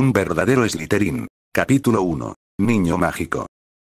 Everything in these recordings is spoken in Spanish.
Un verdadero Slytherin. Capítulo 1. Niño mágico.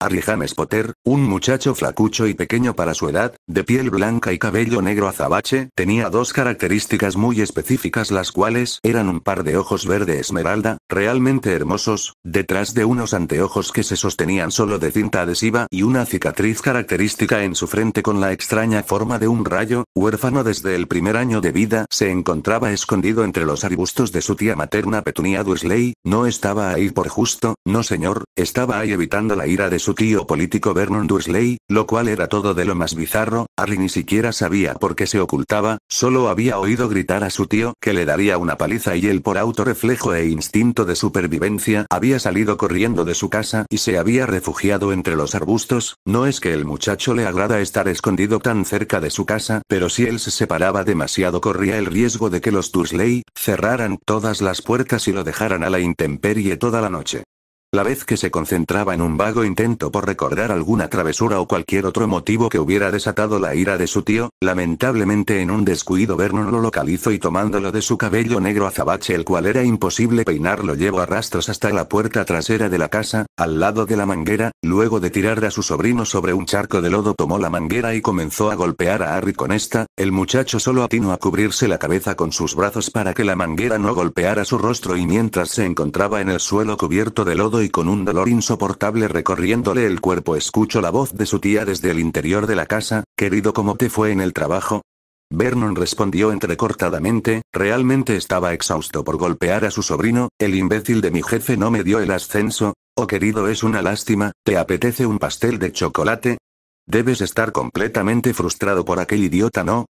Harry James Potter, un muchacho flacucho y pequeño para su edad, de piel blanca y cabello negro azabache, tenía dos características muy específicas las cuales eran un par de ojos verde esmeralda, realmente hermosos, detrás de unos anteojos que se sostenían solo de cinta adhesiva y una cicatriz característica en su frente con la extraña forma de un rayo, huérfano desde el primer año de vida, se encontraba escondido entre los arbustos de su tía materna Petunia Dursley, no estaba ahí por justo, no señor, estaba ahí evitando la ira de su tío político Vernon Dursley, lo cual era todo de lo más bizarro, Harry ni siquiera sabía por qué se ocultaba, solo había oído gritar a su tío que le daría una paliza y él por autorreflejo e instinto de supervivencia había salido corriendo de su casa y se había refugiado entre los arbustos, no es que el muchacho le agrada estar escondido tan cerca de su casa, pero si él se separaba demasiado corría el riesgo de que los Dursley cerraran todas las puertas y lo dejaran a la intemperie toda la noche la vez que se concentraba en un vago intento por recordar alguna travesura o cualquier otro motivo que hubiera desatado la ira de su tío, lamentablemente en un descuido Vernon lo localizó y tomándolo de su cabello negro azabache el cual era imposible peinar lo llevó a rastros hasta la puerta trasera de la casa, al lado de la manguera, luego de tirar a su sobrino sobre un charco de lodo tomó la manguera y comenzó a golpear a Harry con esta, el muchacho solo atinó a cubrirse la cabeza con sus brazos para que la manguera no golpeara su rostro y mientras se encontraba en el suelo cubierto de lodo y con un dolor insoportable recorriéndole el cuerpo escuchó la voz de su tía desde el interior de la casa, querido como te fue en el trabajo? Vernon respondió entrecortadamente, realmente estaba exhausto por golpear a su sobrino, el imbécil de mi jefe no me dio el ascenso, Oh querido, es una lástima, ¿te apetece un pastel de chocolate? Debes estar completamente frustrado por aquel idiota, ¿no?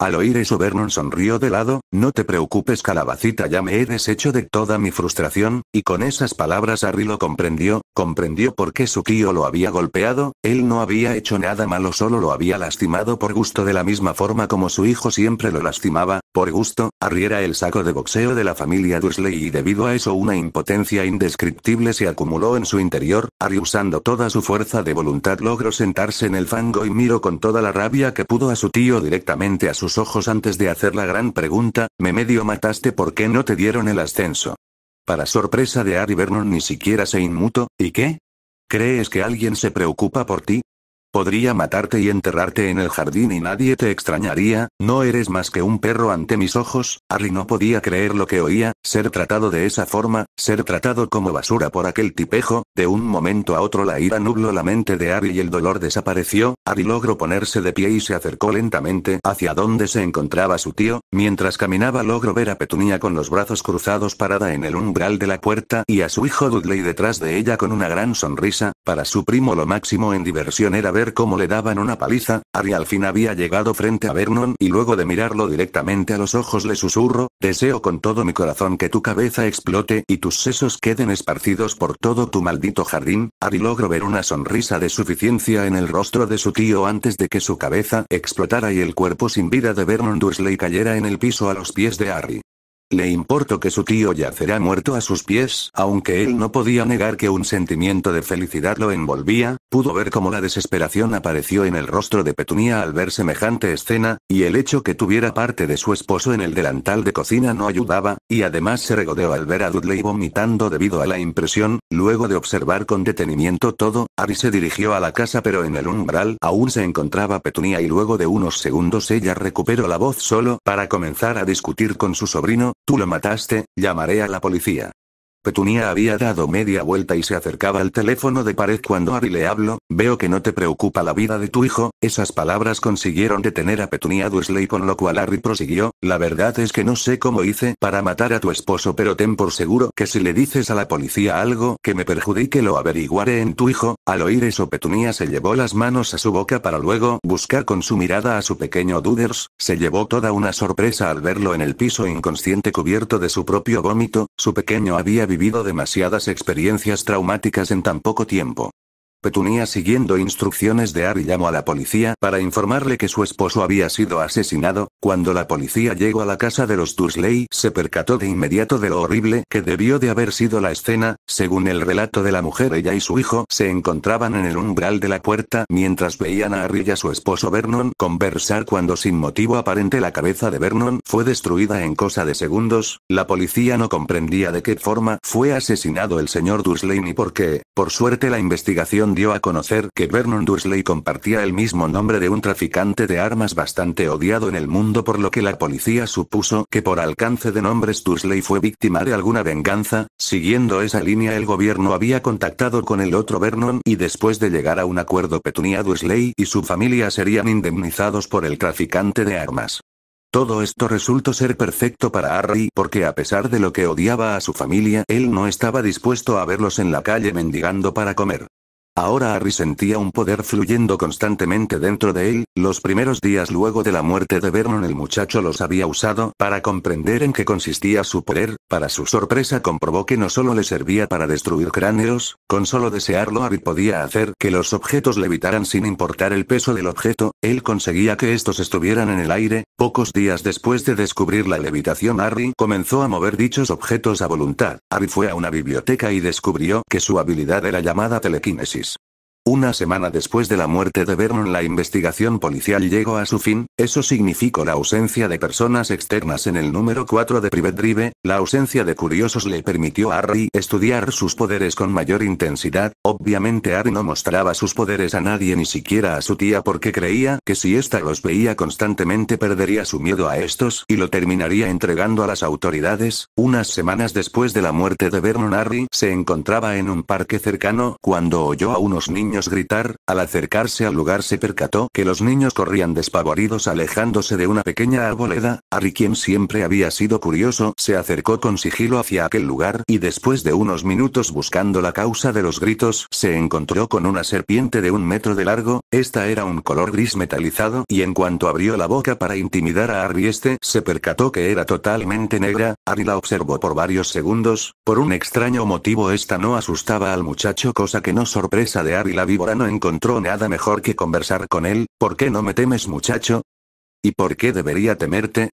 Al oír eso Vernon sonrió de lado, no te preocupes calabacita ya me he deshecho de toda mi frustración, y con esas palabras Harry lo comprendió, comprendió por qué su tío lo había golpeado, él no había hecho nada malo solo lo había lastimado por gusto de la misma forma como su hijo siempre lo lastimaba, por gusto, Harry era el saco de boxeo de la familia Dursley y debido a eso una impotencia indescriptible se acumuló en su interior, Harry usando toda su fuerza de voluntad logró sentarse en el fango y miró con toda la rabia que pudo a su tío directamente a su ojos antes de hacer la gran pregunta, me medio mataste porque no te dieron el ascenso. Para sorpresa de Ari Vernon ni siquiera se inmutó, ¿y qué? ¿Crees que alguien se preocupa por ti? Podría matarte y enterrarte en el jardín y nadie te extrañaría, no eres más que un perro ante mis ojos, Harry no podía creer lo que oía, ser tratado de esa forma, ser tratado como basura por aquel tipejo, de un momento a otro la ira nubló la mente de Harry y el dolor desapareció, Harry logró ponerse de pie y se acercó lentamente hacia donde se encontraba su tío, mientras caminaba logró ver a Petunia con los brazos cruzados parada en el umbral de la puerta y a su hijo Dudley detrás de ella con una gran sonrisa, para su primo lo máximo en diversión era ver cómo le daban una paliza, Ari al fin había llegado frente a Vernon y luego de mirarlo directamente a los ojos le susurro, deseo con todo mi corazón que tu cabeza explote y tus sesos queden esparcidos por todo tu maldito jardín, Ari logró ver una sonrisa de suficiencia en el rostro de su tío antes de que su cabeza explotara y el cuerpo sin vida de Vernon Dursley cayera en el piso a los pies de Harry. Le importó que su tío yacerá muerto a sus pies, aunque él no podía negar que un sentimiento de felicidad lo envolvía, pudo ver cómo la desesperación apareció en el rostro de Petunia al ver semejante escena, y el hecho que tuviera parte de su esposo en el delantal de cocina no ayudaba, y además se regodeó al ver a Dudley vomitando debido a la impresión, luego de observar con detenimiento todo, Ari se dirigió a la casa pero en el umbral aún se encontraba Petunia y luego de unos segundos ella recuperó la voz solo para comenzar a discutir con su sobrino, tú lo mataste, llamaré a la policía. Petunia había dado media vuelta y se acercaba al teléfono de pared cuando Ari le habló, veo que no te preocupa la vida de tu hijo, esas palabras consiguieron detener a Petunia Dusley, con lo cual Harry prosiguió, la verdad es que no sé cómo hice para matar a tu esposo pero ten por seguro que si le dices a la policía algo que me perjudique lo averiguaré en tu hijo, al oír eso Petunia se llevó las manos a su boca para luego buscar con su mirada a su pequeño Duders, se llevó toda una sorpresa al verlo en el piso inconsciente cubierto de su propio vómito, su pequeño había vivido demasiadas experiencias traumáticas en tan poco tiempo. Petunia siguiendo instrucciones de Ari llamó a la policía para informarle que su esposo había sido asesinado, cuando la policía llegó a la casa de los Dursley se percató de inmediato de lo horrible que debió de haber sido la escena, según el relato de la mujer ella y su hijo se encontraban en el umbral de la puerta mientras veían a Ari y a su esposo Vernon conversar cuando sin motivo aparente la cabeza de Vernon fue destruida en cosa de segundos, la policía no comprendía de qué forma fue asesinado el señor Dursley ni por qué, por suerte la investigación dio a conocer que Vernon Dursley compartía el mismo nombre de un traficante de armas bastante odiado en el mundo por lo que la policía supuso que por alcance de nombres Dursley fue víctima de alguna venganza, siguiendo esa línea el gobierno había contactado con el otro Vernon y después de llegar a un acuerdo Petunia Dursley y su familia serían indemnizados por el traficante de armas. Todo esto resultó ser perfecto para Harry porque a pesar de lo que odiaba a su familia, él no estaba dispuesto a verlos en la calle mendigando para comer. Ahora Harry sentía un poder fluyendo constantemente dentro de él, los primeros días luego de la muerte de Vernon el muchacho los había usado para comprender en qué consistía su poder, para su sorpresa comprobó que no solo le servía para destruir cráneos, con solo desearlo Harry podía hacer que los objetos levitaran sin importar el peso del objeto, él conseguía que estos estuvieran en el aire, pocos días después de descubrir la levitación Harry comenzó a mover dichos objetos a voluntad, Harry fue a una biblioteca y descubrió que su habilidad era llamada telequinesis. Una semana después de la muerte de Vernon la investigación policial llegó a su fin, eso significó la ausencia de personas externas en el número 4 de Privet Drive, la ausencia de curiosos le permitió a Harry estudiar sus poderes con mayor intensidad, obviamente Harry no mostraba sus poderes a nadie ni siquiera a su tía porque creía que si ésta los veía constantemente perdería su miedo a estos y lo terminaría entregando a las autoridades, unas semanas después de la muerte de Vernon Harry se encontraba en un parque cercano cuando oyó a unos niños gritar, al acercarse al lugar se percató que los niños corrían despavoridos alejándose de una pequeña arboleda, Ari quien siempre había sido curioso se acercó con sigilo hacia aquel lugar y después de unos minutos buscando la causa de los gritos se encontró con una serpiente de un metro de largo, esta era un color gris metalizado y en cuanto abrió la boca para intimidar a Ari este se percató que era totalmente negra, Ari la observó por varios segundos, por un extraño motivo esta no asustaba al muchacho cosa que no sorpresa de Ari la víbora no encontró nada mejor que conversar con él, ¿por qué no me temes muchacho? ¿Y por qué debería temerte?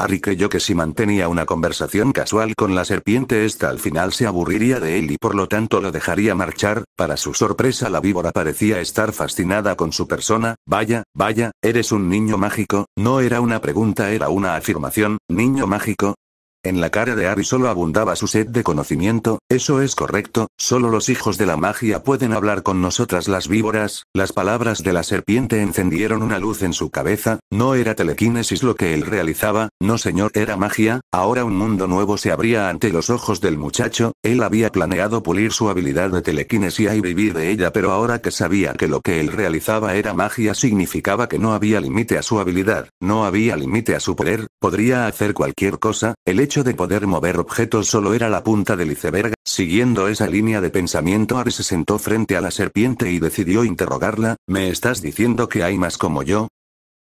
Harry creyó que si mantenía una conversación casual con la serpiente esta al final se aburriría de él y por lo tanto lo dejaría marchar, para su sorpresa la víbora parecía estar fascinada con su persona, vaya, vaya, eres un niño mágico, no era una pregunta era una afirmación, niño mágico, en la cara de Ari solo abundaba su sed de conocimiento, eso es correcto, solo los hijos de la magia pueden hablar con nosotras las víboras, las palabras de la serpiente encendieron una luz en su cabeza, no era telequinesis lo que él realizaba, no señor era magia, ahora un mundo nuevo se abría ante los ojos del muchacho, él había planeado pulir su habilidad de telequinesia y vivir de ella pero ahora que sabía que lo que él realizaba era magia significaba que no había límite a su habilidad, no había límite a su poder, podría hacer cualquier cosa, el hecho de poder mover objetos solo era la punta del iceberg, siguiendo esa línea de pensamiento Ari se sentó frente a la serpiente y decidió interrogarla, ¿me estás diciendo que hay más como yo?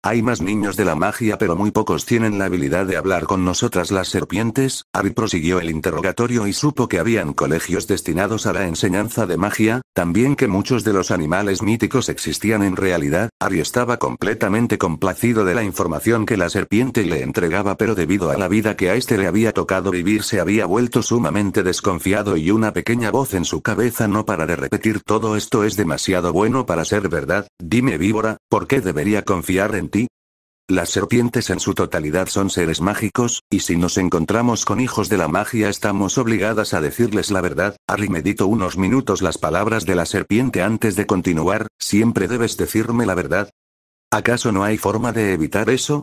Hay más niños de la magia pero muy pocos tienen la habilidad de hablar con nosotras las serpientes, Ari prosiguió el interrogatorio y supo que habían colegios destinados a la enseñanza de magia, también que muchos de los animales míticos existían en realidad, Ari estaba completamente complacido de la información que la serpiente le entregaba pero debido a la vida que a este le había tocado vivir se había vuelto sumamente desconfiado y una pequeña voz en su cabeza no para de repetir todo esto es demasiado bueno para ser verdad, dime víbora, ¿por qué debería confiar en ti? Las serpientes en su totalidad son seres mágicos, y si nos encontramos con hijos de la magia estamos obligadas a decirles la verdad. Harry unos minutos las palabras de la serpiente antes de continuar, siempre debes decirme la verdad. ¿Acaso no hay forma de evitar eso?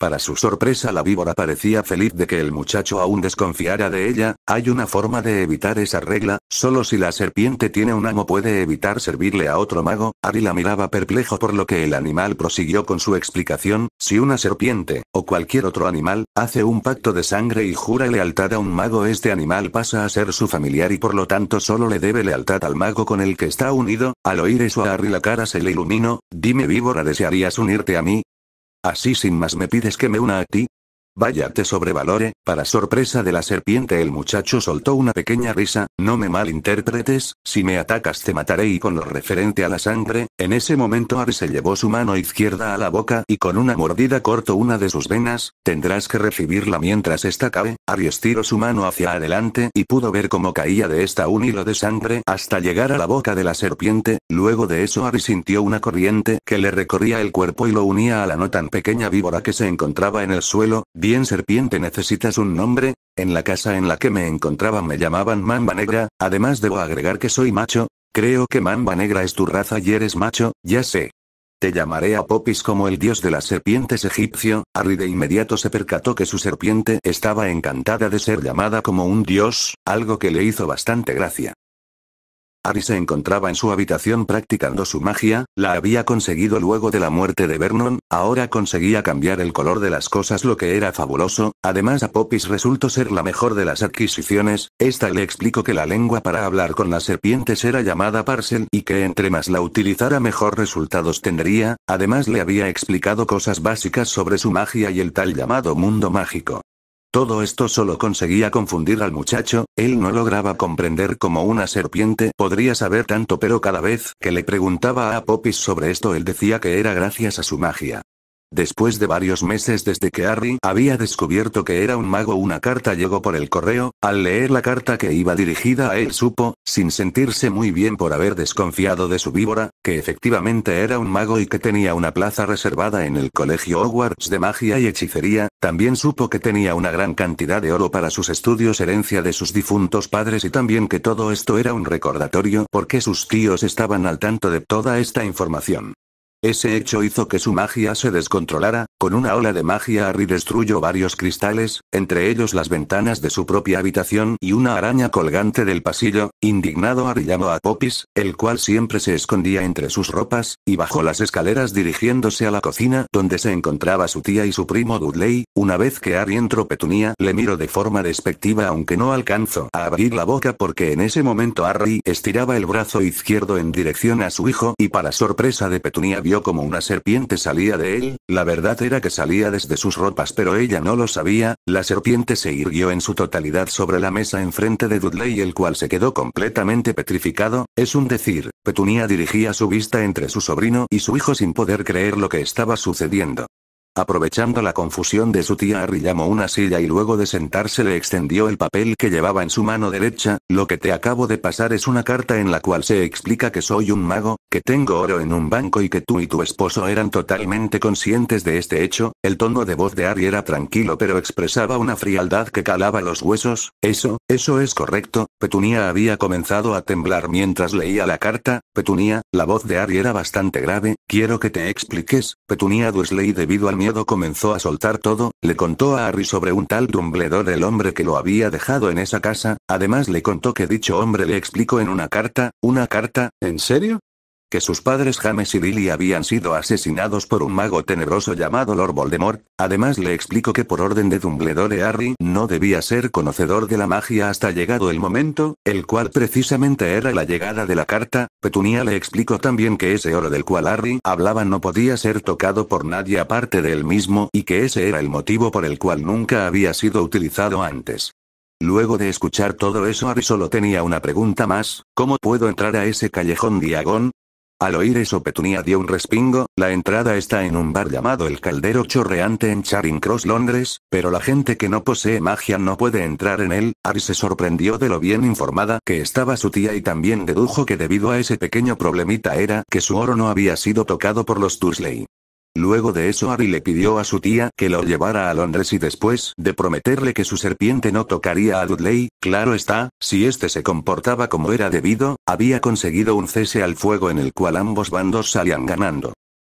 Para su sorpresa la víbora parecía feliz de que el muchacho aún desconfiara de ella, hay una forma de evitar esa regla, solo si la serpiente tiene un amo puede evitar servirle a otro mago, Ari la miraba perplejo por lo que el animal prosiguió con su explicación, si una serpiente, o cualquier otro animal, hace un pacto de sangre y jura lealtad a un mago este animal pasa a ser su familiar y por lo tanto solo le debe lealtad al mago con el que está unido, al oír eso a Ari la cara se le iluminó, dime víbora desearías unirte a mí, Así sin más me pides que me una a ti, Vaya te sobrevalore, para sorpresa de la serpiente el muchacho soltó una pequeña risa, no me malinterpretes, si me atacas te mataré y con lo referente a la sangre, en ese momento Ari se llevó su mano izquierda a la boca y con una mordida cortó una de sus venas, tendrás que recibirla mientras esta cabe, Ari estiró su mano hacia adelante y pudo ver cómo caía de esta un hilo de sangre hasta llegar a la boca de la serpiente, luego de eso Ari sintió una corriente que le recorría el cuerpo y lo unía a la no tan pequeña víbora que se encontraba en el suelo, Bien serpiente necesitas un nombre, en la casa en la que me encontraba me llamaban Mamba Negra, además debo agregar que soy macho, creo que Mamba Negra es tu raza y eres macho, ya sé. Te llamaré a Popis como el dios de las serpientes egipcio, Harry de inmediato se percató que su serpiente estaba encantada de ser llamada como un dios, algo que le hizo bastante gracia. Ari se encontraba en su habitación practicando su magia, la había conseguido luego de la muerte de Vernon, ahora conseguía cambiar el color de las cosas lo que era fabuloso, además a Popis resultó ser la mejor de las adquisiciones, esta le explicó que la lengua para hablar con las serpientes era llamada parcel y que entre más la utilizara mejor resultados tendría, además le había explicado cosas básicas sobre su magia y el tal llamado mundo mágico. Todo esto solo conseguía confundir al muchacho, él no lograba comprender cómo una serpiente podría saber tanto pero cada vez que le preguntaba a Popis sobre esto él decía que era gracias a su magia. Después de varios meses desde que Harry había descubierto que era un mago, una carta llegó por el correo, al leer la carta que iba dirigida a él supo, sin sentirse muy bien por haber desconfiado de su víbora, que efectivamente era un mago y que tenía una plaza reservada en el colegio Hogwarts de magia y hechicería, también supo que tenía una gran cantidad de oro para sus estudios herencia de sus difuntos padres y también que todo esto era un recordatorio porque sus tíos estaban al tanto de toda esta información. Ese hecho hizo que su magia se descontrolara, con una ola de magia Harry destruyó varios cristales, entre ellos las ventanas de su propia habitación y una araña colgante del pasillo, indignado Harry llamó a Popis, el cual siempre se escondía entre sus ropas, y bajó las escaleras dirigiéndose a la cocina donde se encontraba su tía y su primo Dudley, una vez que Harry entró Petunia le miró de forma despectiva aunque no alcanzó a abrir la boca porque en ese momento Harry estiraba el brazo izquierdo en dirección a su hijo y para sorpresa de Petunia como una serpiente salía de él, la verdad era que salía desde sus ropas pero ella no lo sabía, la serpiente se irguió en su totalidad sobre la mesa enfrente de Dudley el cual se quedó completamente petrificado, es un decir, Petunia dirigía su vista entre su sobrino y su hijo sin poder creer lo que estaba sucediendo. Aprovechando la confusión de su tía Harry llamó una silla y luego de sentarse le extendió el papel que llevaba en su mano derecha, lo que te acabo de pasar es una carta en la cual se explica que soy un mago, que tengo oro en un banco y que tú y tu esposo eran totalmente conscientes de este hecho, el tono de voz de Harry era tranquilo pero expresaba una frialdad que calaba los huesos, eso, eso es correcto, Petunia había comenzado a temblar mientras leía la carta, Petunia, la voz de Harry era bastante grave, quiero que te expliques, Petunia Dursley debido al miedo comenzó a soltar todo, le contó a Harry sobre un tal Dumbledore el hombre que lo había dejado en esa casa, además le contó que dicho hombre le explicó en una carta, una carta, ¿en serio? que sus padres James y Lily habían sido asesinados por un mago tenebroso llamado Lord Voldemort, además le explicó que por orden de Dumbledore Harry no debía ser conocedor de la magia hasta llegado el momento, el cual precisamente era la llegada de la carta, Petunia le explicó también que ese oro del cual Harry hablaba no podía ser tocado por nadie aparte de él mismo y que ese era el motivo por el cual nunca había sido utilizado antes. Luego de escuchar todo eso Harry solo tenía una pregunta más, ¿cómo puedo entrar a ese callejón diagón? Al oír eso Petunia dio un respingo, la entrada está en un bar llamado El Caldero Chorreante en Charing Cross, Londres, pero la gente que no posee magia no puede entrar en él, Ari se sorprendió de lo bien informada que estaba su tía y también dedujo que debido a ese pequeño problemita era que su oro no había sido tocado por los Dursley. Luego de eso Ari le pidió a su tía que lo llevara a Londres y después de prometerle que su serpiente no tocaría a Dudley, claro está, si este se comportaba como era debido, había conseguido un cese al fuego en el cual ambos bandos salían ganando.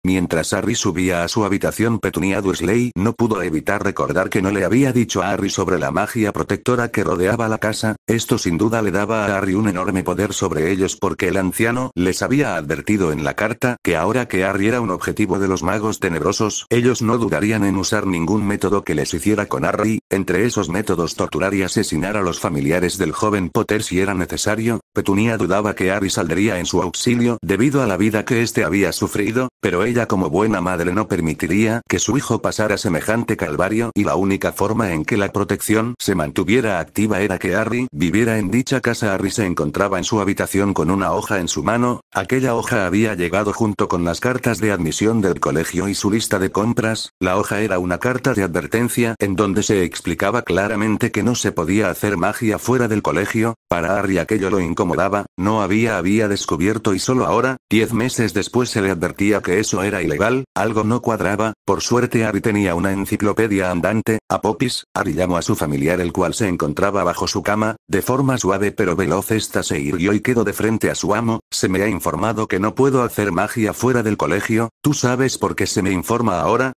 Mientras Harry subía a su habitación, Petunia Dursley no pudo evitar recordar que no le había dicho a Harry sobre la magia protectora que rodeaba la casa, esto sin duda le daba a Harry un enorme poder sobre ellos porque el anciano les había advertido en la carta que ahora que Harry era un objetivo de los magos tenebrosos, ellos no dudarían en usar ningún método que les hiciera con Harry, entre esos métodos torturar y asesinar a los familiares del joven Potter si era necesario, Petunia dudaba que Harry saldría en su auxilio debido a la vida que este había sufrido, pero ella como buena madre no permitiría que su hijo pasara semejante calvario y la única forma en que la protección se mantuviera activa era que Harry viviera en dicha casa. Harry se encontraba en su habitación con una hoja en su mano, aquella hoja había llegado junto con las cartas de admisión del colegio y su lista de compras, la hoja era una carta de advertencia en donde se explicaba claramente que no se podía hacer magia fuera del colegio, para Harry aquello lo incomodaba daba no había había descubierto y solo ahora, diez meses después se le advertía que eso era ilegal, algo no cuadraba, por suerte Ari tenía una enciclopedia andante, a Popis, Ari llamó a su familiar el cual se encontraba bajo su cama, de forma suave pero veloz esta se irguió y quedó de frente a su amo, se me ha informado que no puedo hacer magia fuera del colegio, ¿tú sabes por qué se me informa ahora?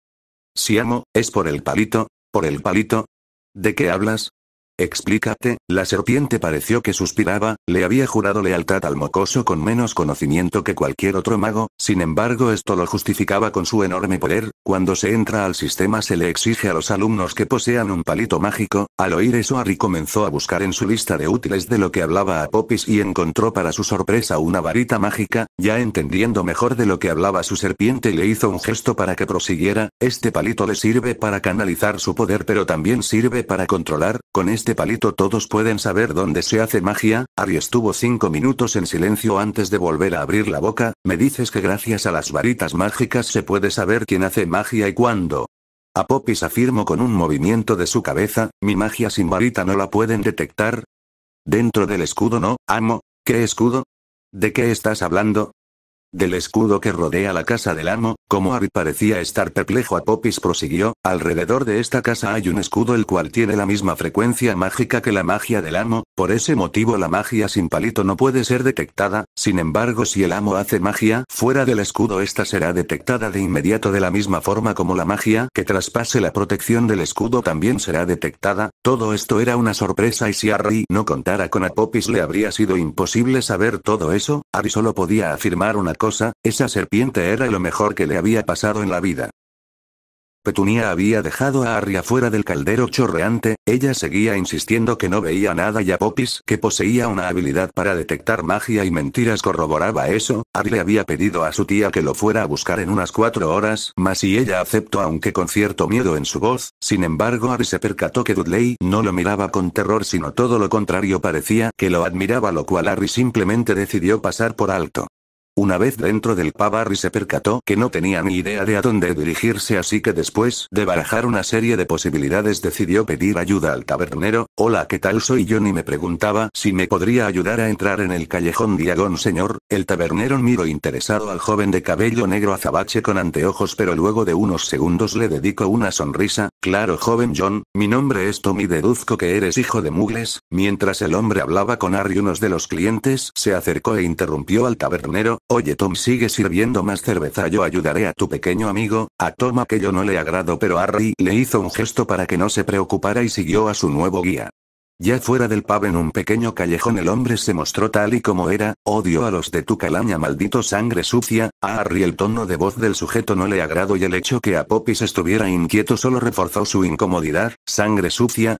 Si amo, es por el palito, por el palito. ¿De qué hablas? Explícate, la serpiente pareció que suspiraba, le había jurado lealtad al mocoso con menos conocimiento que cualquier otro mago, sin embargo esto lo justificaba con su enorme poder, cuando se entra al sistema se le exige a los alumnos que posean un palito mágico, al oír eso Harry comenzó a buscar en su lista de útiles de lo que hablaba a Popis y encontró para su sorpresa una varita mágica, ya entendiendo mejor de lo que hablaba su serpiente le hizo un gesto para que prosiguiera, este palito le sirve para canalizar su poder pero también sirve para controlar, con este este palito todos pueden saber dónde se hace magia, Ari estuvo cinco minutos en silencio antes de volver a abrir la boca, me dices que gracias a las varitas mágicas se puede saber quién hace magia y cuándo. A Popis afirmó con un movimiento de su cabeza, mi magia sin varita no la pueden detectar. Dentro del escudo no, amo, ¿qué escudo? ¿De qué estás hablando? del escudo que rodea la casa del amo, como Harry parecía estar perplejo a Popis prosiguió, alrededor de esta casa hay un escudo el cual tiene la misma frecuencia mágica que la magia del amo, por ese motivo la magia sin palito no puede ser detectada, sin embargo si el amo hace magia fuera del escudo esta será detectada de inmediato de la misma forma como la magia que traspase la protección del escudo también será detectada, todo esto era una sorpresa y si Ari no contara con a Popis le habría sido imposible saber todo eso, Ari solo podía afirmar una cosa, esa serpiente era lo mejor que le había pasado en la vida. Petunia había dejado a Harry fuera del caldero chorreante, ella seguía insistiendo que no veía nada y a Popis, que poseía una habilidad para detectar magia y mentiras, corroboraba eso. Harry le había pedido a su tía que lo fuera a buscar en unas cuatro horas, más y ella aceptó aunque con cierto miedo en su voz. Sin embargo, Harry se percató que Dudley no lo miraba con terror, sino todo lo contrario, parecía que lo admiraba, lo cual Harry simplemente decidió pasar por alto. Una vez dentro del Pavarri se percató que no tenía ni idea de a dónde dirigirse, así que después de barajar una serie de posibilidades decidió pedir ayuda al tabernero. Hola, ¿qué tal soy yo? Ni me preguntaba si me podría ayudar a entrar en el callejón Diagón, señor. El tabernero miró interesado al joven de cabello negro azabache con anteojos, pero luego de unos segundos le dedicó una sonrisa. Claro, joven John, mi nombre es Tommy, deduzco que eres hijo de Mugles. Mientras el hombre hablaba con Harry, unos de los clientes se acercó e interrumpió al tabernero Oye Tom sigue sirviendo más cerveza yo ayudaré a tu pequeño amigo, a Tom aquello no le agrado pero Harry le hizo un gesto para que no se preocupara y siguió a su nuevo guía. Ya fuera del pub en un pequeño callejón el hombre se mostró tal y como era, odio a los de tu calaña maldito sangre sucia, a Harry el tono de voz del sujeto no le agrado y el hecho que a se estuviera inquieto solo reforzó su incomodidad, sangre sucia,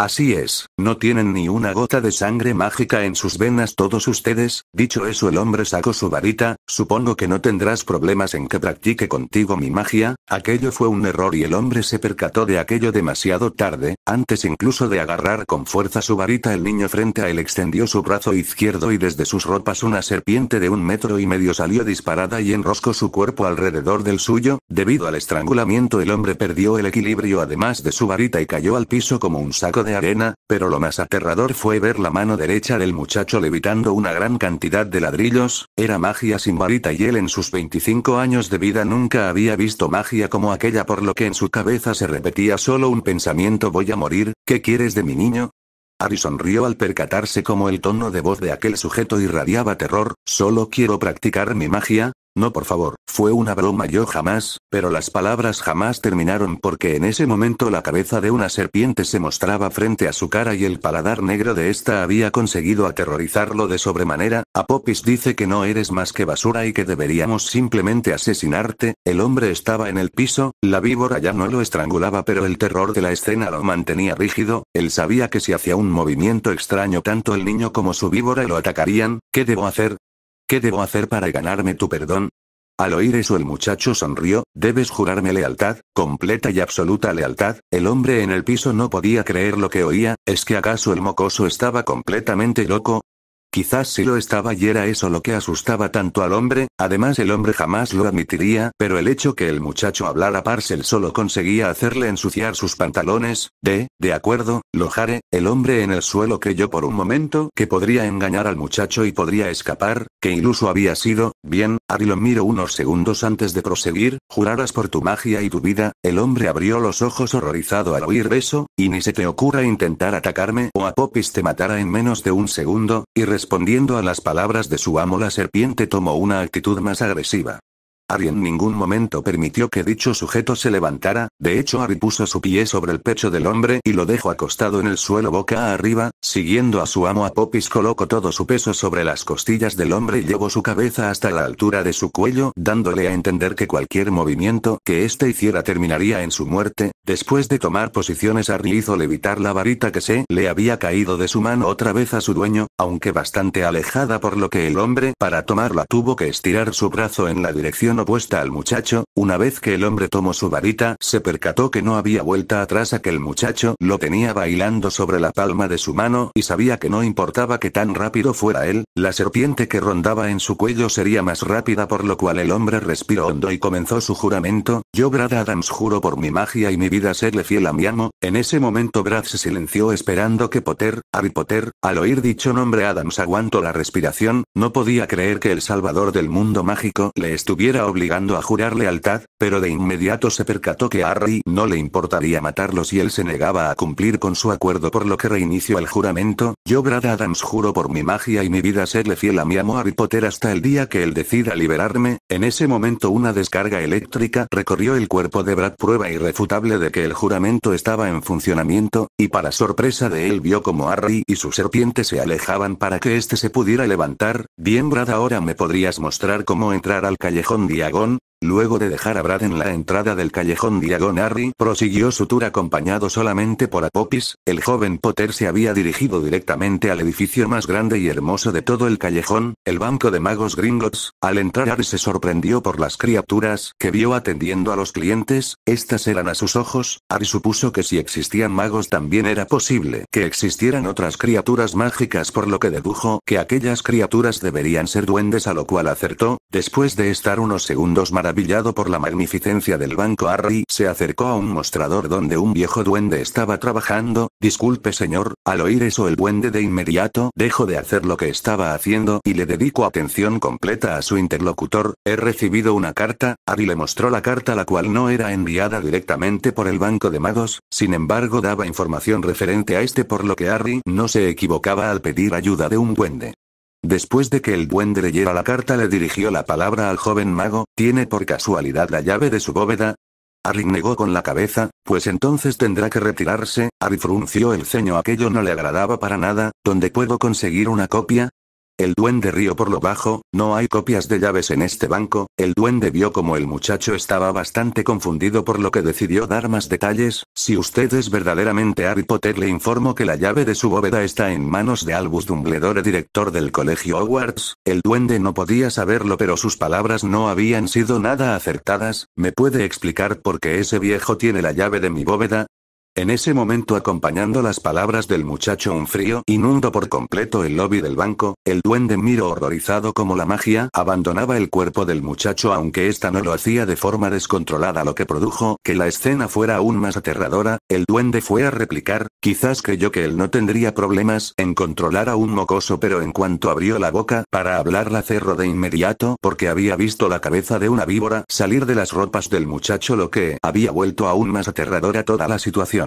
Así es, no tienen ni una gota de sangre mágica en sus venas todos ustedes, dicho eso el hombre sacó su varita, supongo que no tendrás problemas en que practique contigo mi magia, aquello fue un error y el hombre se percató de aquello demasiado tarde, antes incluso de agarrar con fuerza su varita el niño frente a él extendió su brazo izquierdo y desde sus ropas una serpiente de un metro y medio salió disparada y enroscó su cuerpo alrededor del suyo, debido al estrangulamiento el hombre perdió el equilibrio además de su varita y cayó al piso como un saco de arena, pero lo más aterrador fue ver la mano derecha del muchacho levitando una gran cantidad de ladrillos, era magia sin varita y él en sus 25 años de vida nunca había visto magia como aquella por lo que en su cabeza se repetía solo un pensamiento voy a morir, ¿qué quieres de mi niño? Ari sonrió al percatarse como el tono de voz de aquel sujeto irradiaba terror, solo quiero practicar mi magia, no por favor, fue una broma yo jamás, pero las palabras jamás terminaron porque en ese momento la cabeza de una serpiente se mostraba frente a su cara y el paladar negro de esta había conseguido aterrorizarlo de sobremanera, Apopis dice que no eres más que basura y que deberíamos simplemente asesinarte, el hombre estaba en el piso, la víbora ya no lo estrangulaba pero el terror de la escena lo mantenía rígido, él sabía que si hacía un movimiento extraño tanto el niño como su víbora lo atacarían, ¿qué debo hacer? ¿Qué debo hacer para ganarme tu perdón? Al oír eso el muchacho sonrió, debes jurarme lealtad, completa y absoluta lealtad, el hombre en el piso no podía creer lo que oía, ¿es que acaso el mocoso estaba completamente loco? Quizás si lo estaba y era eso lo que asustaba tanto al hombre, además el hombre jamás lo admitiría, pero el hecho que el muchacho hablara Parcel solo conseguía hacerle ensuciar sus pantalones, de, de acuerdo, lo jare, el hombre en el suelo creyó por un momento que podría engañar al muchacho y podría escapar, que iluso había sido, bien, Ari lo miro unos segundos antes de proseguir, jurarás por tu magia y tu vida, el hombre abrió los ojos horrorizado al oír beso, y ni se te ocurra intentar atacarme o a Popis te matará en menos de un segundo, y Respondiendo a las palabras de su amo la serpiente tomó una actitud más agresiva. Ari en ningún momento permitió que dicho sujeto se levantara, de hecho Ari puso su pie sobre el pecho del hombre y lo dejó acostado en el suelo boca arriba, siguiendo a su amo a Popis colocó todo su peso sobre las costillas del hombre y llevó su cabeza hasta la altura de su cuello, dándole a entender que cualquier movimiento que éste hiciera terminaría en su muerte, después de tomar posiciones Ari hizo levitar la varita que se le había caído de su mano otra vez a su dueño, aunque bastante alejada por lo que el hombre para tomarla tuvo que estirar su brazo en la dirección puesta al muchacho, una vez que el hombre tomó su varita, se percató que no había vuelta atrás a que el muchacho lo tenía bailando sobre la palma de su mano y sabía que no importaba que tan rápido fuera él, la serpiente que rondaba en su cuello sería más rápida por lo cual el hombre respiró hondo y comenzó su juramento, yo Brad Adams juro por mi magia y mi vida serle fiel a mi amo, en ese momento Brad se silenció esperando que Potter, Harry Potter, al oír dicho nombre Adams aguantó la respiración, no podía creer que el salvador del mundo mágico le estuviera obligando a jurar lealtad, pero de inmediato se percató que Harry no le importaría matarlo si él se negaba a cumplir con su acuerdo por lo que reinició el juramento, yo Brad Adams juro por mi magia y mi vida serle fiel a mi amo Harry Potter hasta el día que él decida liberarme, en ese momento una descarga eléctrica recorrió el cuerpo de Brad prueba irrefutable de que el juramento estaba en funcionamiento, y para sorpresa de él vio como Harry y su serpiente se alejaban para que éste se pudiera levantar, bien Brad ahora me podrías mostrar cómo entrar al callejón Dragón, Luego de dejar a Brad en la entrada del callejón Diagon Harry prosiguió su tour acompañado solamente por Apopis, el joven Potter se había dirigido directamente al edificio más grande y hermoso de todo el callejón, el banco de magos Gringotts. al entrar Harry se sorprendió por las criaturas que vio atendiendo a los clientes, estas eran a sus ojos, Harry supuso que si existían magos también era posible que existieran otras criaturas mágicas por lo que dedujo que aquellas criaturas deberían ser duendes a lo cual acertó, después de estar unos segundos maravillosos maravillado por la magnificencia del banco Harry se acercó a un mostrador donde un viejo duende estaba trabajando, disculpe señor, al oír eso el duende de inmediato dejó de hacer lo que estaba haciendo y le dedicó atención completa a su interlocutor, he recibido una carta, Harry le mostró la carta la cual no era enviada directamente por el banco de magos, sin embargo daba información referente a este por lo que Harry no se equivocaba al pedir ayuda de un duende. Después de que el buen leyera la carta le dirigió la palabra al joven mago, ¿tiene por casualidad la llave de su bóveda? Arin negó con la cabeza, pues entonces tendrá que retirarse, Ari frunció el ceño aquello no le agradaba para nada, ¿dónde puedo conseguir una copia? El duende río por lo bajo, no hay copias de llaves en este banco, el duende vio como el muchacho estaba bastante confundido por lo que decidió dar más detalles, si usted es verdaderamente Harry Potter le informo que la llave de su bóveda está en manos de Albus Dumbledore director del colegio Hogwarts, el duende no podía saberlo pero sus palabras no habían sido nada acertadas, ¿me puede explicar por qué ese viejo tiene la llave de mi bóveda? En ese momento, acompañando las palabras del muchacho, un frío inundó por completo el lobby del banco. El duende miró horrorizado como la magia abandonaba el cuerpo del muchacho, aunque ésta no lo hacía de forma descontrolada, lo que produjo que la escena fuera aún más aterradora. El duende fue a replicar: Quizás creyó que él no tendría problemas en controlar a un mocoso, pero en cuanto abrió la boca para hablar, la cerró de inmediato porque había visto la cabeza de una víbora salir de las ropas del muchacho, lo que había vuelto aún más aterradora toda la situación.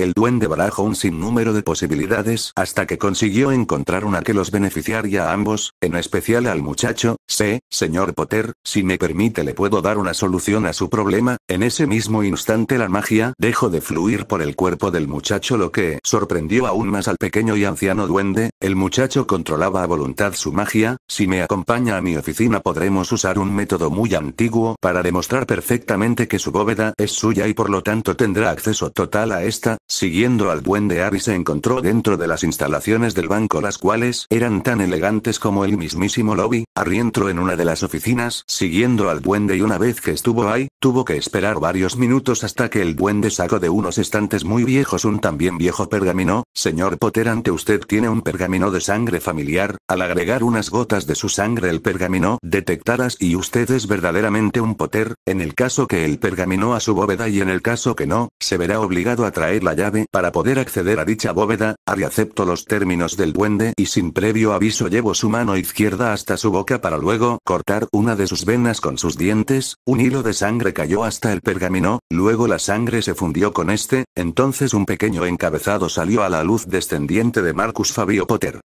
El duende barajó un sinnúmero de posibilidades hasta que consiguió encontrar una que los beneficiaría a ambos, en especial al muchacho. se, señor Potter, si me permite le puedo dar una solución a su problema. En ese mismo instante la magia dejó de fluir por el cuerpo del muchacho lo que sorprendió aún más al pequeño y anciano duende. El muchacho controlaba a voluntad su magia. Si me acompaña a mi oficina podremos usar un método muy antiguo para demostrar perfectamente que su bóveda es suya y por lo tanto tendrá acceso total a esta. Siguiendo al duende de se encontró dentro de las instalaciones del banco las cuales eran tan elegantes como el mismísimo lobby, Arrientro en una de las oficinas siguiendo al duende y una vez que estuvo ahí, tuvo que esperar varios minutos hasta que el duende sacó de unos estantes muy viejos un también viejo pergamino, señor Potter ante usted tiene un pergamino de sangre familiar, al agregar unas gotas de su sangre el pergamino detectadas y usted es verdaderamente un Potter, en el caso que el pergamino a su bóveda y en el caso que no, se verá obligado a traer la llave para poder acceder a dicha bóveda, Ari acepto los términos del duende y sin previo aviso llevo su mano izquierda hasta su boca para luego cortar una de sus venas con sus dientes, un hilo de sangre cayó hasta el pergamino, luego la sangre se fundió con este, entonces un pequeño encabezado salió a la luz descendiente de Marcus Fabio Potter.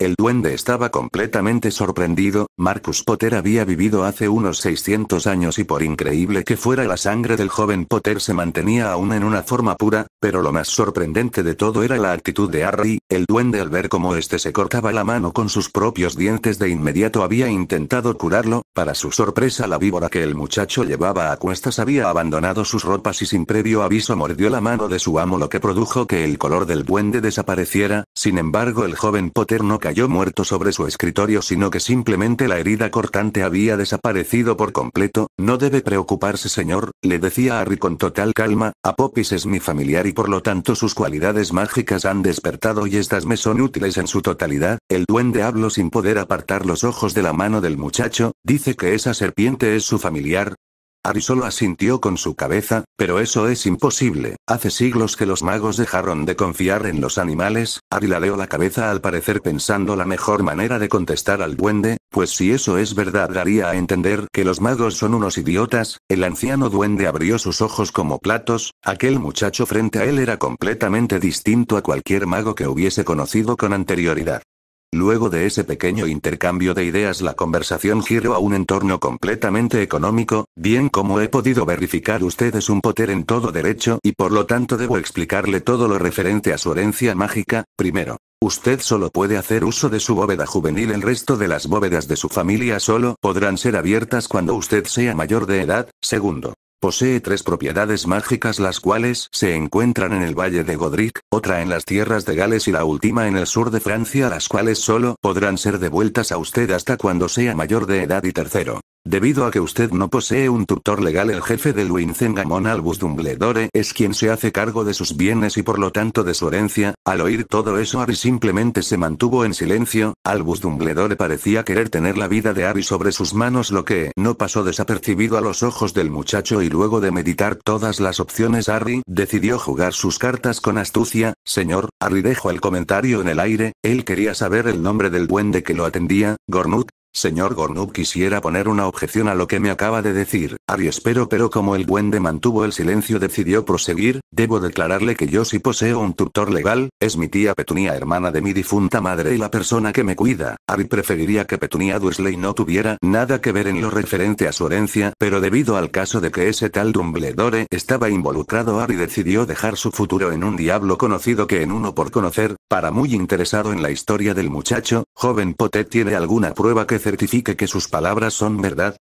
El duende estaba completamente sorprendido, Marcus Potter había vivido hace unos 600 años y por increíble que fuera la sangre del joven Potter se mantenía aún en una forma pura, pero lo más sorprendente de todo era la actitud de Harry, el duende al ver cómo este se cortaba la mano con sus propios dientes de inmediato había intentado curarlo, para su sorpresa la víbora que el muchacho llevaba a cuestas había abandonado sus ropas y sin previo aviso mordió la mano de su amo lo que produjo que el color del duende desapareciera, sin embargo el joven Potter no yo muerto sobre su escritorio sino que simplemente la herida cortante había desaparecido por completo, no debe preocuparse señor, le decía Harry con total calma, Apopis es mi familiar y por lo tanto sus cualidades mágicas han despertado y estas me son útiles en su totalidad, el duende habló sin poder apartar los ojos de la mano del muchacho, dice que esa serpiente es su familiar, solo asintió con su cabeza, pero eso es imposible. Hace siglos que los magos dejaron de confiar en los animales. Ari leo la cabeza al parecer pensando la mejor manera de contestar al duende, pues si eso es verdad daría a entender que los magos son unos idiotas. El anciano duende abrió sus ojos como platos, aquel muchacho frente a él era completamente distinto a cualquier mago que hubiese conocido con anterioridad. Luego de ese pequeño intercambio de ideas la conversación giró a un entorno completamente económico, bien como he podido verificar usted es un poder en todo derecho y por lo tanto debo explicarle todo lo referente a su herencia mágica, primero. Usted solo puede hacer uso de su bóveda juvenil, el resto de las bóvedas de su familia solo podrán ser abiertas cuando usted sea mayor de edad, segundo. Posee tres propiedades mágicas las cuales se encuentran en el Valle de Godric, otra en las tierras de Gales y la última en el sur de Francia las cuales solo podrán ser devueltas a usted hasta cuando sea mayor de edad y tercero. Debido a que usted no posee un tutor legal, el jefe de Gamón Albus Dumbledore es quien se hace cargo de sus bienes y por lo tanto de su herencia. Al oír todo eso, Harry simplemente se mantuvo en silencio. Albus Dumbledore parecía querer tener la vida de Harry sobre sus manos, lo que no pasó desapercibido a los ojos del muchacho. Y luego de meditar todas las opciones, Harry decidió jugar sus cartas con astucia. Señor, Harry dejó el comentario en el aire. Él quería saber el nombre del duende que lo atendía, Gornut. Señor Gornub quisiera poner una objeción a lo que me acaba de decir, Ari espero pero como el de mantuvo el silencio decidió proseguir, debo declararle que yo sí poseo un tutor legal, es mi tía Petunia hermana de mi difunta madre y la persona que me cuida, Ari preferiría que Petunia Dursley no tuviera nada que ver en lo referente a su herencia, pero debido al caso de que ese tal Dumbledore estaba involucrado Ari decidió dejar su futuro en un diablo conocido que en uno por conocer, para muy interesado en la historia del muchacho, joven Pote tiene alguna prueba que certifique que sus palabras son verdad?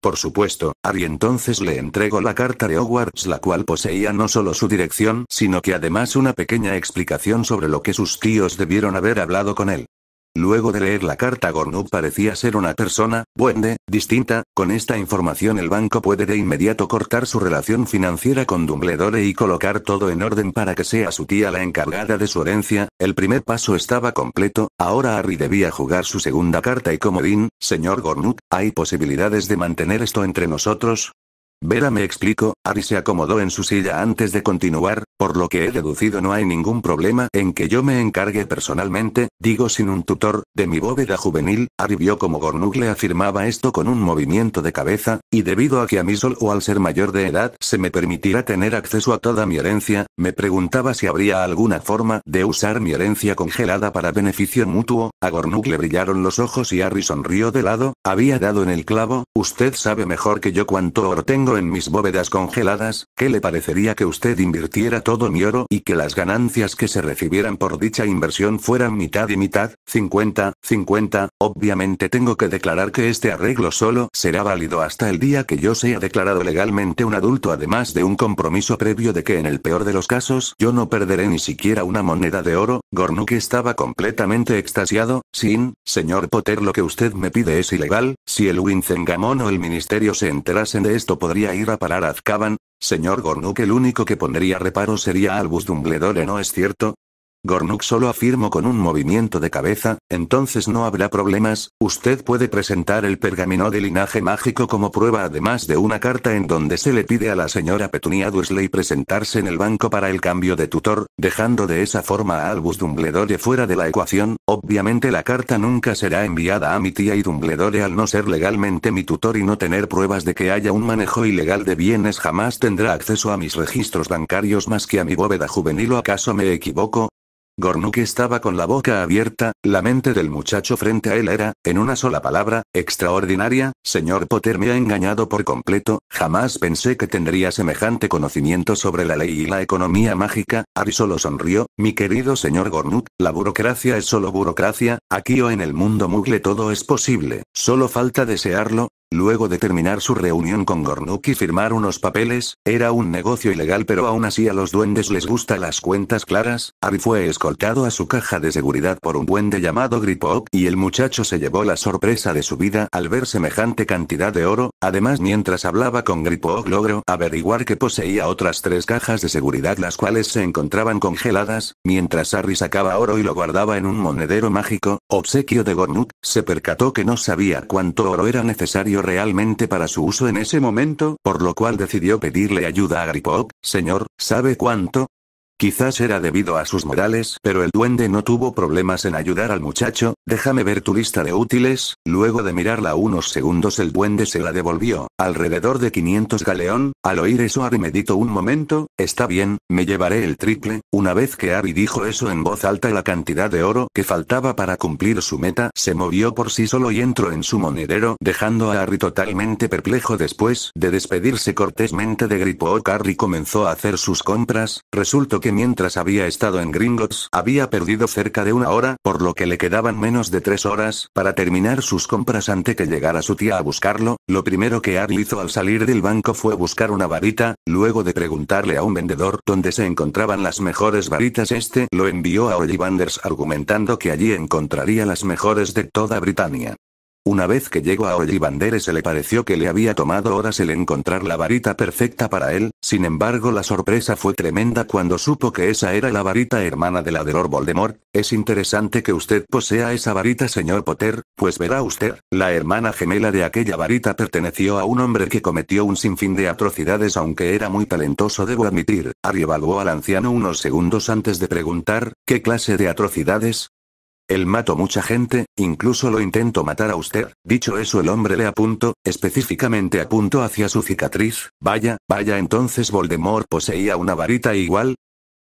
Por supuesto, Ari ah, entonces le entregó la carta de Hogwarts la cual poseía no solo su dirección, sino que además una pequeña explicación sobre lo que sus tíos debieron haber hablado con él. Luego de leer la carta Gornut parecía ser una persona, buende, distinta, con esta información el banco puede de inmediato cortar su relación financiera con Dumbledore y colocar todo en orden para que sea su tía la encargada de su herencia, el primer paso estaba completo, ahora Harry debía jugar su segunda carta y como comodín, señor Gornut, ¿hay posibilidades de mantener esto entre nosotros? Vera me explicó, Ari se acomodó en su silla antes de continuar, por lo que he deducido no hay ningún problema en que yo me encargue personalmente, digo sin un tutor, de mi bóveda juvenil, Ari vio como le afirmaba esto con un movimiento de cabeza, y debido a que a mí o al ser mayor de edad se me permitirá tener acceso a toda mi herencia, me preguntaba si habría alguna forma de usar mi herencia congelada para beneficio mutuo, a le brillaron los ojos y Ari sonrió de lado, había dado en el clavo, usted sabe mejor que yo cuánto oro tengo en mis bóvedas congeladas, ¿qué le parecería que usted invirtiera todo mi oro y que las ganancias que se recibieran por dicha inversión fueran mitad y mitad, 50, 50? Obviamente tengo que declarar que este arreglo solo será válido hasta el día que yo sea declarado legalmente un adulto además de un compromiso previo de que en el peor de los casos yo no perderé ni siquiera una moneda de oro, Gornuk estaba completamente extasiado, sin, señor Potter lo que usted me pide es ilegal, si el Winzengamon o el ministerio se enterasen de esto podría ir a parar a Azkaban, señor Gornuk el único que pondría reparo sería Albus Dumbledore ¿no es cierto? Gornuk solo afirmó con un movimiento de cabeza, entonces no habrá problemas, usted puede presentar el pergamino de linaje mágico como prueba además de una carta en donde se le pide a la señora Petunia Dursley presentarse en el banco para el cambio de tutor, dejando de esa forma a Albus Dumbledore fuera de la ecuación, obviamente la carta nunca será enviada a mi tía y Dumbledore al no ser legalmente mi tutor y no tener pruebas de que haya un manejo ilegal de bienes jamás tendrá acceso a mis registros bancarios más que a mi bóveda juvenil o acaso me equivoco, Gornuk estaba con la boca abierta, la mente del muchacho frente a él era, en una sola palabra, extraordinaria, señor Potter me ha engañado por completo, jamás pensé que tendría semejante conocimiento sobre la ley y la economía mágica, Ari solo sonrió, mi querido señor Gornuk, la burocracia es solo burocracia, aquí o en el mundo mugle todo es posible, solo falta desearlo, Luego de terminar su reunión con Gornuk y firmar unos papeles, era un negocio ilegal pero aún así a los duendes les gusta las cuentas claras, Harry fue escoltado a su caja de seguridad por un duende llamado Gripok y el muchacho se llevó la sorpresa de su vida al ver semejante cantidad de oro, además mientras hablaba con Gripok logró averiguar que poseía otras tres cajas de seguridad las cuales se encontraban congeladas, mientras Harry sacaba oro y lo guardaba en un monedero mágico, obsequio de Gornuk, se percató que no sabía cuánto oro era necesario realmente para su uso en ese momento, por lo cual decidió pedirle ayuda a gripok señor, ¿sabe cuánto? Quizás era debido a sus morales, pero el duende no tuvo problemas en ayudar al muchacho, déjame ver tu lista de útiles, luego de mirarla unos segundos el duende se la devolvió, alrededor de 500 galeón, al oír eso Ari meditó un momento, está bien, me llevaré el triple, una vez que Ari dijo eso en voz alta la cantidad de oro que faltaba para cumplir su meta se movió por sí solo y entró en su monedero dejando a Harry totalmente perplejo después de despedirse cortésmente de Gripo Carri comenzó a hacer sus compras, resultó que mientras había estado en Gringotts había perdido cerca de una hora, por lo que le quedaban menos de tres horas para terminar sus compras antes que llegara su tía a buscarlo, lo primero que Harry hizo al salir del banco fue buscar una varita, luego de preguntarle a un vendedor dónde se encontraban las mejores varitas este lo envió a Ollivanders argumentando que allí encontraría las mejores de toda Britania. Una vez que llegó a Ollivander se le pareció que le había tomado horas el encontrar la varita perfecta para él, sin embargo la sorpresa fue tremenda cuando supo que esa era la varita hermana de la de Lord Voldemort, es interesante que usted posea esa varita señor Potter, pues verá usted, la hermana gemela de aquella varita perteneció a un hombre que cometió un sinfín de atrocidades aunque era muy talentoso debo admitir, Harry evaluó al anciano unos segundos antes de preguntar, ¿qué clase de atrocidades? Él mató mucha gente, incluso lo intento matar a usted. Dicho eso el hombre le apuntó, específicamente apuntó hacia su cicatriz. Vaya, vaya entonces Voldemort poseía una varita igual,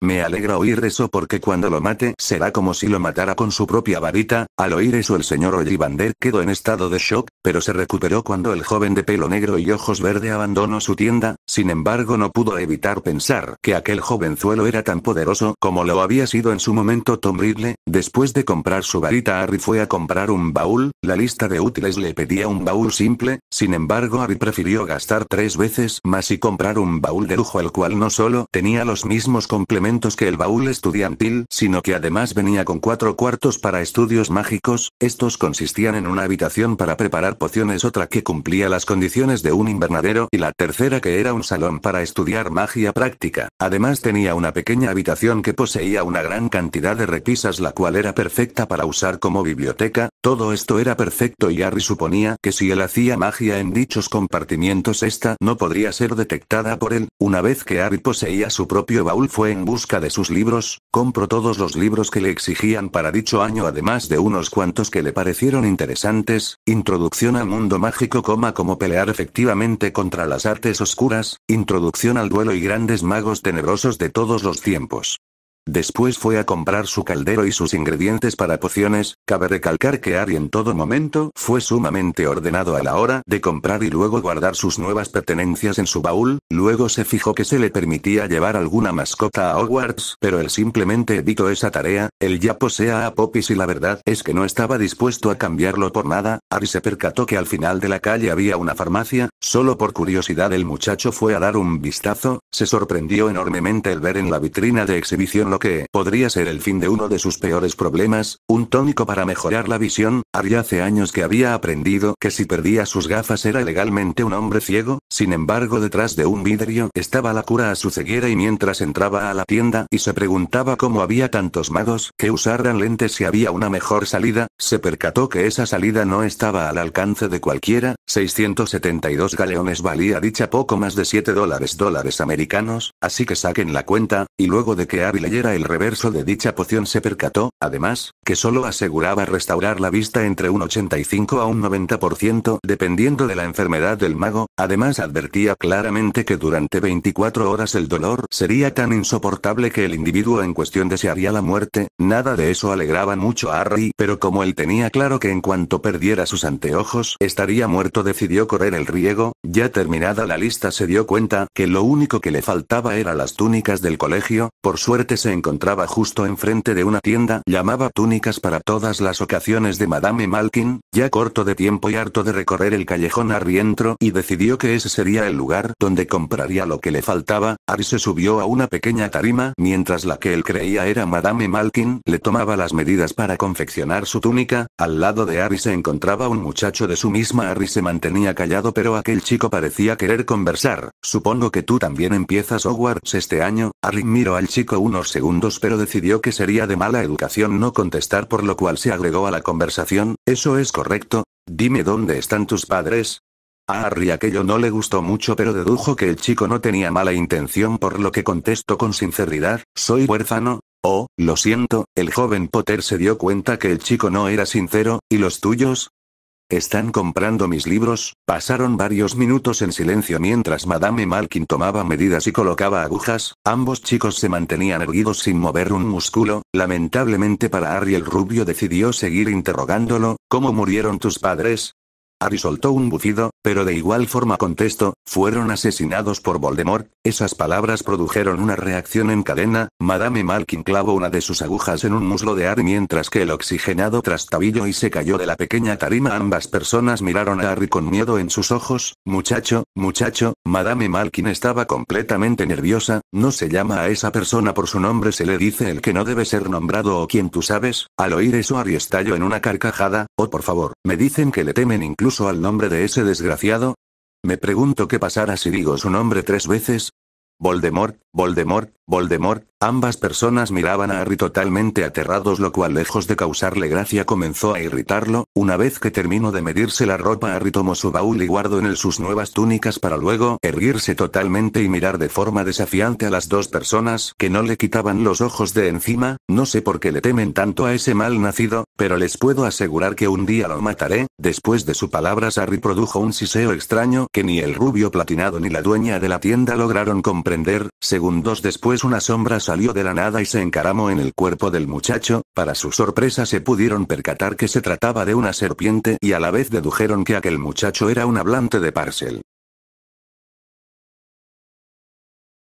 me alegra oír eso porque cuando lo mate será como si lo matara con su propia varita. Al oír eso el señor Ollivander quedó en estado de shock, pero se recuperó cuando el joven de pelo negro y ojos verde abandonó su tienda, sin embargo no pudo evitar pensar que aquel jovenzuelo era tan poderoso como lo había sido en su momento Tom Riddle después de comprar su varita Harry fue a comprar un baúl, la lista de útiles le pedía un baúl simple, sin embargo Harry prefirió gastar tres veces más y comprar un baúl de lujo al cual no solo tenía los mismos complementos que el baúl estudiantil, sino que además venía con cuatro cuartos para estudios mágicos, estos consistían en una habitación para preparar pociones, otra que cumplía las condiciones de un invernadero y la tercera que era un salón para estudiar magia práctica. Además tenía una pequeña habitación que poseía una gran cantidad de repisas la cual era perfecta para usar como biblioteca, todo esto era perfecto y Harry suponía que si él hacía magia en dichos compartimientos esta no podría ser detectada por él, una vez que Harry poseía su propio baúl fue en busca busca de sus libros, compro todos los libros que le exigían para dicho año además de unos cuantos que le parecieron interesantes, Introducción al mundo mágico, coma como pelear efectivamente contra las artes oscuras, Introducción al duelo y grandes magos tenebrosos de todos los tiempos. Después fue a comprar su caldero y sus ingredientes para pociones, cabe recalcar que Ari en todo momento fue sumamente ordenado a la hora de comprar y luego guardar sus nuevas pertenencias en su baúl, luego se fijó que se le permitía llevar alguna mascota a Hogwarts, pero él simplemente evitó esa tarea, él ya posea a Poppy y la verdad es que no estaba dispuesto a cambiarlo por nada, Ari se percató que al final de la calle había una farmacia, solo por curiosidad el muchacho fue a dar un vistazo, se sorprendió enormemente el ver en la vitrina de exhibición lo que podría ser el fin de uno de sus peores problemas, un tónico para mejorar la visión, había hace años que había aprendido que si perdía sus gafas era legalmente un hombre ciego, sin embargo detrás de un vidrio estaba la cura a su ceguera y mientras entraba a la tienda y se preguntaba cómo había tantos magos que usaran lentes si había una mejor salida, se percató que esa salida no estaba al alcance de cualquiera, 672 galeones valía dicha poco más de 7 dólares dólares americanos, así que saquen la cuenta, y luego de que Abby le era el reverso de dicha poción se percató, además, que solo aseguraba restaurar la vista entre un 85 a un 90% dependiendo de la enfermedad del mago, además advertía claramente que durante 24 horas el dolor sería tan insoportable que el individuo en cuestión desearía la muerte, nada de eso alegraba mucho a Harry, pero como él tenía claro que en cuanto perdiera sus anteojos estaría muerto decidió correr el riego, ya terminada la lista se dio cuenta que lo único que le faltaba era las túnicas del colegio, por suerte se encontraba justo enfrente de una tienda llamaba túnicas para todas las ocasiones de Madame Malkin, ya corto de tiempo y harto de recorrer el callejón a rientro y decidió que ese sería el lugar donde compraría lo que le faltaba, Ari se subió a una pequeña tarima mientras la que él creía era Madame Malkin le tomaba las medidas para confeccionar su túnica, al lado de Ari se encontraba un muchacho de su misma Ari se mantenía callado pero aquel chico parecía querer conversar, supongo que tú también empiezas Hogwarts este año, Ari miró al chico unos segundos pero decidió que sería de mala educación no contestar por lo cual se agregó a la conversación, ¿eso es correcto? Dime dónde están tus padres. A Harry aquello no le gustó mucho pero dedujo que el chico no tenía mala intención por lo que contestó con sinceridad, soy huérfano, Oh, lo siento, el joven Potter se dio cuenta que el chico no era sincero, ¿y los tuyos? ¿Están comprando mis libros? Pasaron varios minutos en silencio mientras Madame Malkin tomaba medidas y colocaba agujas, ambos chicos se mantenían erguidos sin mover un músculo, lamentablemente para Harry el rubio decidió seguir interrogándolo, ¿cómo murieron tus padres? Harry soltó un bufido, pero de igual forma contesto, fueron asesinados por Voldemort, esas palabras produjeron una reacción en cadena, Madame Malkin clavó una de sus agujas en un muslo de Harry mientras que el oxigenado trastabillo y se cayó de la pequeña tarima. Ambas personas miraron a Harry con miedo en sus ojos, muchacho, muchacho, Madame Malkin estaba completamente nerviosa, no se llama a esa persona por su nombre se le dice el que no debe ser nombrado o quien tú sabes, al oír eso Harry estalló en una carcajada, oh por favor, me dicen que le temen incluso al nombre de ese desgraciado desgraciado? Me pregunto qué pasará si digo su nombre tres veces, Voldemort, Voldemort, Voldemort, ambas personas miraban a Harry totalmente aterrados lo cual lejos de causarle gracia comenzó a irritarlo, una vez que terminó de medirse la ropa Harry tomó su baúl y guardó en él sus nuevas túnicas para luego erguirse totalmente y mirar de forma desafiante a las dos personas que no le quitaban los ojos de encima, no sé por qué le temen tanto a ese mal nacido, pero les puedo asegurar que un día lo mataré, después de su palabras Harry produjo un siseo extraño que ni el rubio platinado ni la dueña de la tienda lograron comprender segundos después una sombra salió de la nada y se encaramó en el cuerpo del muchacho, para su sorpresa se pudieron percatar que se trataba de una serpiente y a la vez dedujeron que aquel muchacho era un hablante de Parcel.